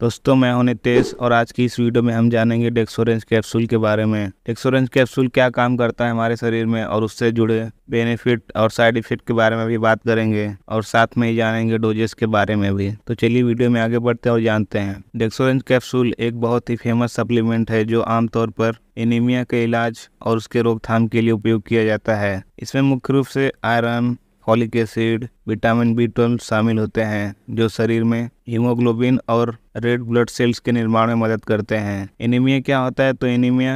दोस्तों मैं हूं नितेश और आज की इस वीडियो में हम जानेंगे डेक्सोरेंस कैप्सूल के बारे में डेक्सोरेंस कैप्सूल क्या काम करता है हमारे शरीर में और उससे जुड़े बेनिफिट और साइड इफेक्ट के बारे में भी बात करेंगे और साथ में ही जानेंगे डोजेस के बारे में भी तो चलिए वीडियो में आगे बढ़ते हैं और जानते हैं डेक्सोरेंस कैप्सूल एक बहुत ही फेमस सप्लीमेंट है जो आमतौर पर एनीमिया के इलाज और उसके रोकथाम के लिए उपयोग किया जाता है इसमें मुख्य रूप से iron folic acid vitamin B twelve शामिल होते हैं जो शरीर में हीमोग्लोबिन और रेड ब्लड सेल्स के निर्माण में मदद करते हैं एनीमिया क्या होता है तो एनीमिया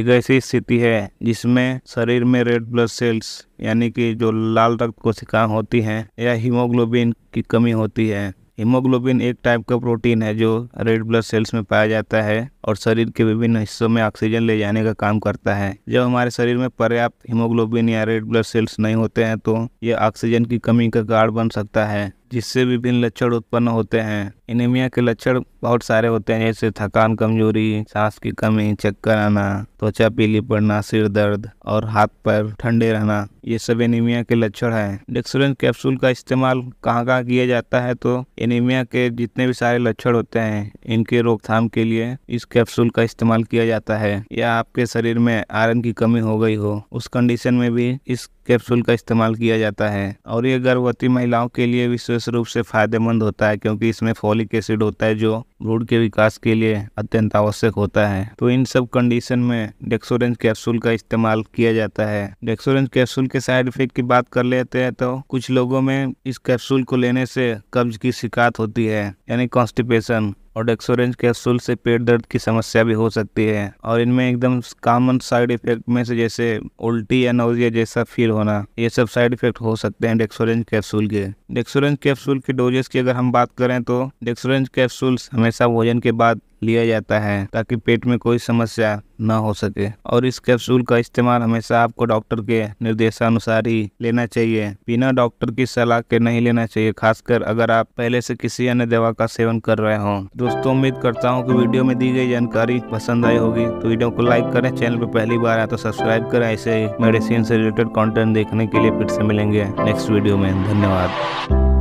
एक ऐसी स्थिति है जिसमें शरीर में रेड ब्लड सेल्स यानी कि जो लाल रक्त कोशिकाएं होती हैं या हीमोग्लोबिन की कमी होती है हीमोग्लोबिन एक टाइप का प्रोटीन है जो रेड ब्लड सेल्स में पाया जाता है और शरीर के विभिन्न हिस्सों में ऑक्सीजन ले जाने का काम करता है जब हमारे शरीर में पर्याप्त हीमोग्लोबिन या रेड ब्लड सेल्स नहीं होते हैं तो ये ऑक्सीजन की कमी का कारण बन सकता है जिससे विभिन्न लक्षण उत्पन्न होते हैं एनीमिया के लक्षण बहुत सारे होते हैं जैसे थकान कमजोरी सांस की कमी चक्कर आना त्वचा पीली पड़ना सिर दर्द और हाथ पैर ठंडे रहना ये सब एनीमिया के लक्षण हैं डेक्सोरेंस कैप्सूल का इस्तेमाल कहाँ कहाँ किया जाता है तो एनीमिया के जितने भी सारे लक्षण होते हैं इनके रोकथाम के लिए इस कैप्सूल का इस्तेमाल किया जाता है या आपके शरीर में आयरन की कमी हो गई हो उस कंडीशन में भी इस कैप्सूल का इस्तेमाल किया जाता है और ये गर्भवती महिलाओं के लिए विशेष रूप से फायदेमंद होता है क्योंकि इसमें फॉलिक एसिड होता है जो ब्रूड के विकास के लिए अत्यंत आवश्यक होता है तो इन सब कंडीशन में डेक्सोरेंज कैप्सूल का इस्तेमाल किया जाता है डेक्सोरेंज कैप्सूल के साइड इफेक्ट की बात कर लेते हैं तो कुछ लोगों में इस कैप्सूल को लेने से कब्ज की शिकायत होती है यानी कॉन्स्टिपेशन और डेक्सोरेंज कैप्सूल से पेट दर्द की समस्या भी हो सकती है और इनमें एकदम कॉमन साइड इफेक्ट में से जैसे उल्टी या नोजिया जैसा फील होना ये सब साइड इफेक्ट हो सकते हैं डेक्सोरेंज कैप्सूल के डेक्सोरेंज कैप्सूल की डोजेस की अगर हम बात करें तो डेक्सोरेंज कैप्सूल्स हमेशा भोजन के बाद लिया जाता है ताकि पेट में कोई समस्या न हो सके और इस कैप्सूल का इस्तेमाल हमेशा आपको डॉक्टर के निर्देशानुसार ही लेना चाहिए बिना डॉक्टर की सलाह के नहीं लेना चाहिए खासकर अगर आप पहले से किसी अन्य दवा का सेवन कर रहे हो दोस्तों उम्मीद करता हूँ कि वीडियो में दी गई जानकारी पसंद आई होगी तो वीडियो को लाइक करें चैनल पर पहली बार आए तो सब्सक्राइब करें ऐसे मेडिसिन से रिलेटेड कॉन्टेंट देखने के लिए फिर से मिलेंगे नेक्स्ट वीडियो में धन्यवाद